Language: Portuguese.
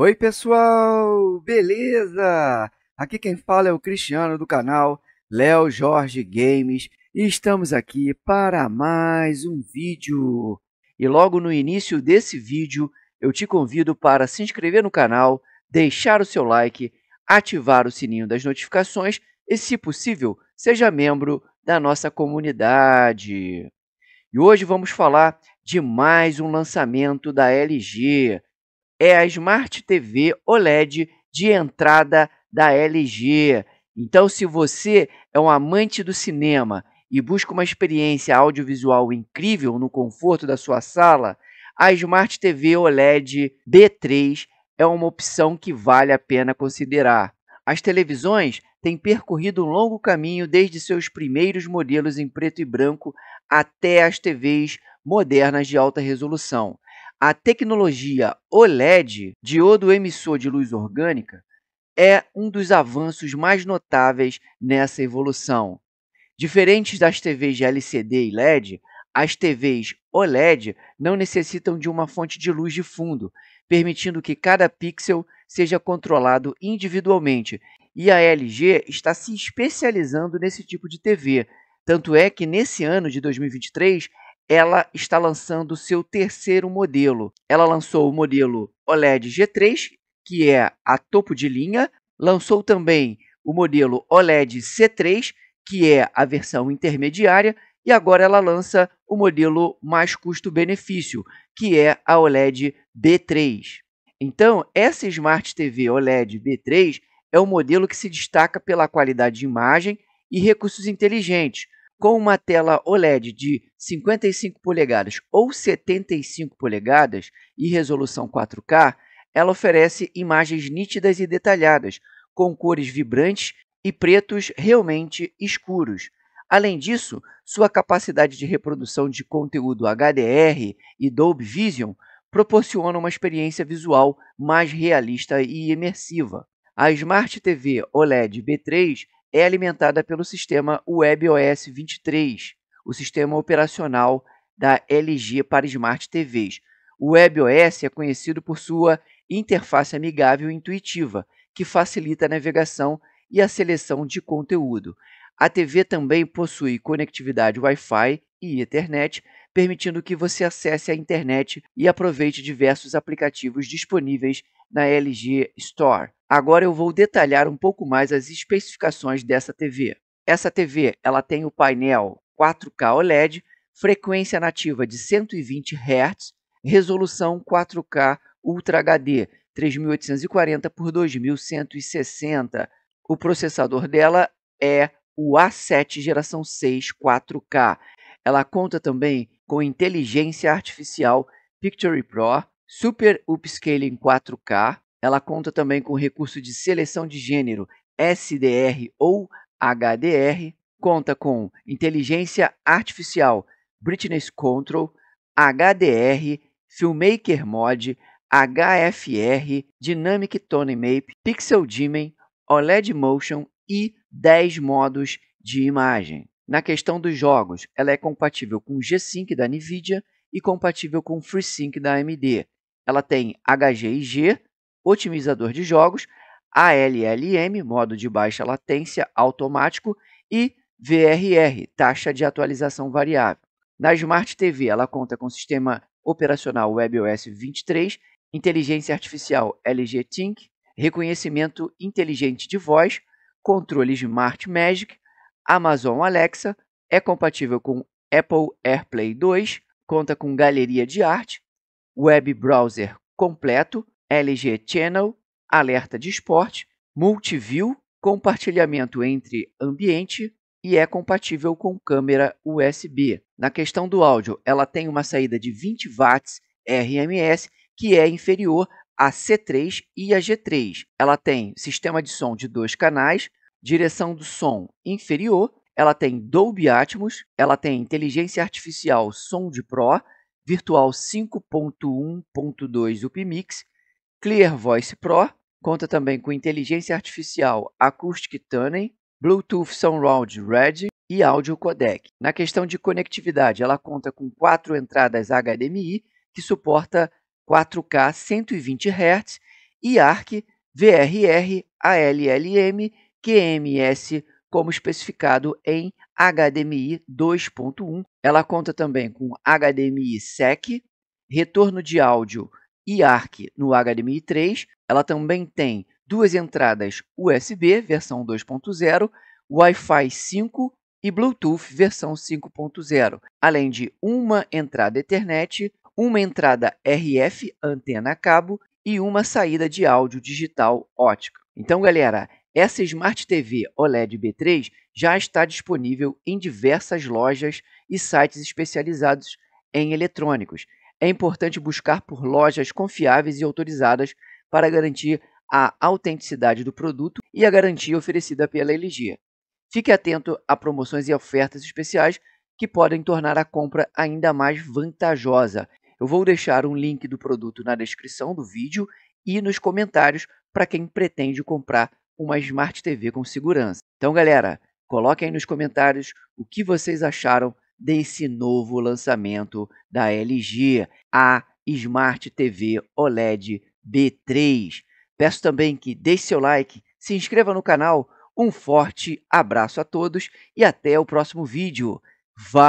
Oi, pessoal! Beleza? Aqui quem fala é o Cristiano do canal Léo Jorge Games e estamos aqui para mais um vídeo. E logo no início desse vídeo, eu te convido para se inscrever no canal, deixar o seu like, ativar o sininho das notificações e, se possível, seja membro da nossa comunidade. E hoje vamos falar de mais um lançamento da LG é a Smart TV OLED de entrada da LG. Então, se você é um amante do cinema e busca uma experiência audiovisual incrível no conforto da sua sala, a Smart TV OLED B3 é uma opção que vale a pena considerar. As televisões têm percorrido um longo caminho desde seus primeiros modelos em preto e branco até as TVs modernas de alta resolução. A tecnologia OLED, diodo emissor de luz orgânica, é um dos avanços mais notáveis nessa evolução. Diferentes das TVs de LCD e LED, as TVs OLED não necessitam de uma fonte de luz de fundo, permitindo que cada pixel seja controlado individualmente. E a LG está se especializando nesse tipo de TV. Tanto é que nesse ano de 2023, ela está lançando o seu terceiro modelo. Ela lançou o modelo OLED G3, que é a topo de linha, lançou também o modelo OLED C3, que é a versão intermediária, e agora ela lança o modelo mais custo-benefício, que é a OLED B3. Então, essa Smart TV OLED B3 é um modelo que se destaca pela qualidade de imagem e recursos inteligentes, com uma tela OLED de 55 polegadas ou 75 polegadas e resolução 4K, ela oferece imagens nítidas e detalhadas, com cores vibrantes e pretos realmente escuros. Além disso, sua capacidade de reprodução de conteúdo HDR e Dolby Vision proporciona uma experiência visual mais realista e imersiva. A Smart TV OLED B3 é alimentada pelo sistema WebOS 23, o sistema operacional da LG para Smart TVs. O WebOS é conhecido por sua interface amigável e intuitiva, que facilita a navegação e a seleção de conteúdo. A TV também possui conectividade Wi-Fi e Ethernet, permitindo que você acesse a internet e aproveite diversos aplicativos disponíveis na LG Store. Agora eu vou detalhar um pouco mais as especificações dessa TV. Essa TV ela tem o painel 4K OLED, frequência nativa de 120 Hz, resolução 4K Ultra HD 3840 por 2160. O processador dela é o A7 geração 6 4K. Ela conta também com inteligência artificial Picture Pro, super upscaling 4K. Ela conta também com recurso de seleção de gênero SDR ou HDR. Conta com inteligência artificial Brightness Control, HDR, Filmmaker Mod, HFR, Dynamic Tone Map, Pixel Dimming, OLED Motion e 10 modos de imagem. Na questão dos jogos, ela é compatível com G-Sync da NVIDIA e compatível com FreeSync da AMD. Ela tem HGIG, otimizador de jogos, ALLM, modo de baixa latência automático, e VRR, taxa de atualização variável. Na Smart TV, ela conta com sistema operacional WebOS 23, inteligência artificial LG Think, reconhecimento inteligente de voz, controle Smart Magic Amazon Alexa, é compatível com Apple AirPlay 2, conta com galeria de arte, web browser completo, LG Channel, alerta de esporte, multiview, compartilhamento entre ambiente e é compatível com câmera USB. Na questão do áudio, ela tem uma saída de 20 watts RMS, que é inferior à C3 e à G3. Ela tem sistema de som de dois canais, direção do som inferior, ela tem Dolby Atmos, ela tem inteligência artificial Som de Pro, Virtual 5.1.2 UPMix, Clear Voice Pro, conta também com inteligência artificial Acoustic Tuning, Bluetooth Surround Red e áudio codec. Na questão de conectividade, ela conta com quatro entradas HDMI que suporta 4K 120 Hz e ARC, VRR, ALLM QMS como especificado em HDMI 2.1. Ela conta também com HDMI SEC, retorno de áudio e ARC no HDMI 3. Ela também tem duas entradas USB versão 2.0, Wi-Fi 5 e Bluetooth versão 5.0, além de uma entrada Ethernet, uma entrada RF antena a cabo e uma saída de áudio digital ótica. Então, galera, essa Smart TV OLED B3 já está disponível em diversas lojas e sites especializados em eletrônicos. É importante buscar por lojas confiáveis e autorizadas para garantir a autenticidade do produto e a garantia oferecida pela LG. Fique atento a promoções e ofertas especiais que podem tornar a compra ainda mais vantajosa. Eu vou deixar um link do produto na descrição do vídeo e nos comentários para quem pretende comprar uma Smart TV com segurança. Então, galera, coloquem aí nos comentários o que vocês acharam desse novo lançamento da LG, a Smart TV OLED B3. Peço também que deixe seu like, se inscreva no canal. Um forte abraço a todos e até o próximo vídeo. Valeu!